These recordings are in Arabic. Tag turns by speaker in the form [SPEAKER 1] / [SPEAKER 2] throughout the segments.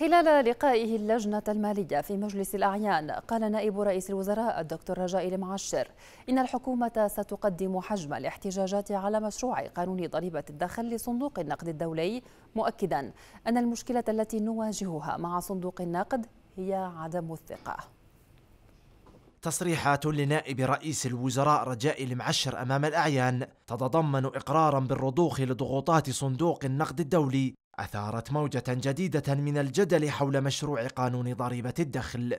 [SPEAKER 1] خلال لقائه اللجنة المالية في مجلس الأعيان قال نائب رئيس الوزراء الدكتور رجاء المعشر إن الحكومة ستقدم حجم الاحتجاجات على مشروع قانون ضريبة الدخل لصندوق النقد الدولي مؤكدا أن المشكلة التي نواجهها مع صندوق النقد هي عدم الثقة
[SPEAKER 2] تصريحات لنائب رئيس الوزراء رجاء المعشر أمام الأعيان تتضمن إقرارا بالرضوخ لضغوطات صندوق النقد الدولي اثارت موجه جديده من الجدل حول مشروع قانون ضريبه الدخل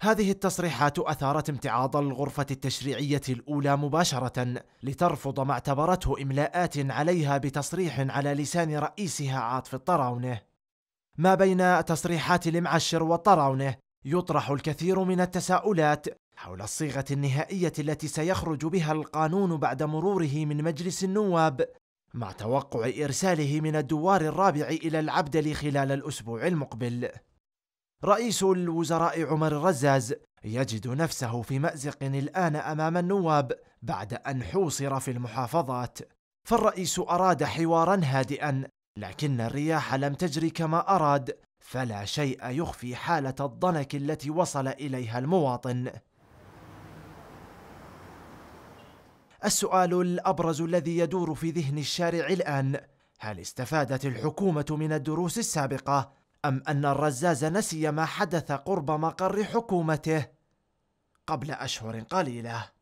[SPEAKER 2] هذه التصريحات اثارت امتعاض الغرفه التشريعيه الاولى مباشره لترفض ما اعتبرته املاءات عليها بتصريح على لسان رئيسها عاطف الطراونه ما بين تصريحات المعشر والطراونه يطرح الكثير من التساؤلات حول الصيغه النهائيه التي سيخرج بها القانون بعد مروره من مجلس النواب مع توقع إرساله من الدوار الرابع إلى العبدل خلال الأسبوع المقبل رئيس الوزراء عمر الرزاز يجد نفسه في مأزق الآن أمام النواب بعد أن حوصر في المحافظات فالرئيس أراد حوارا هادئا لكن الرياح لم تجري كما أراد فلا شيء يخفي حالة الضنك التي وصل إليها المواطن السؤال الابرز الذي يدور في ذهن الشارع الان هل استفادت الحكومه من الدروس السابقه ام ان الرزاز نسي ما حدث قرب مقر حكومته قبل اشهر قليله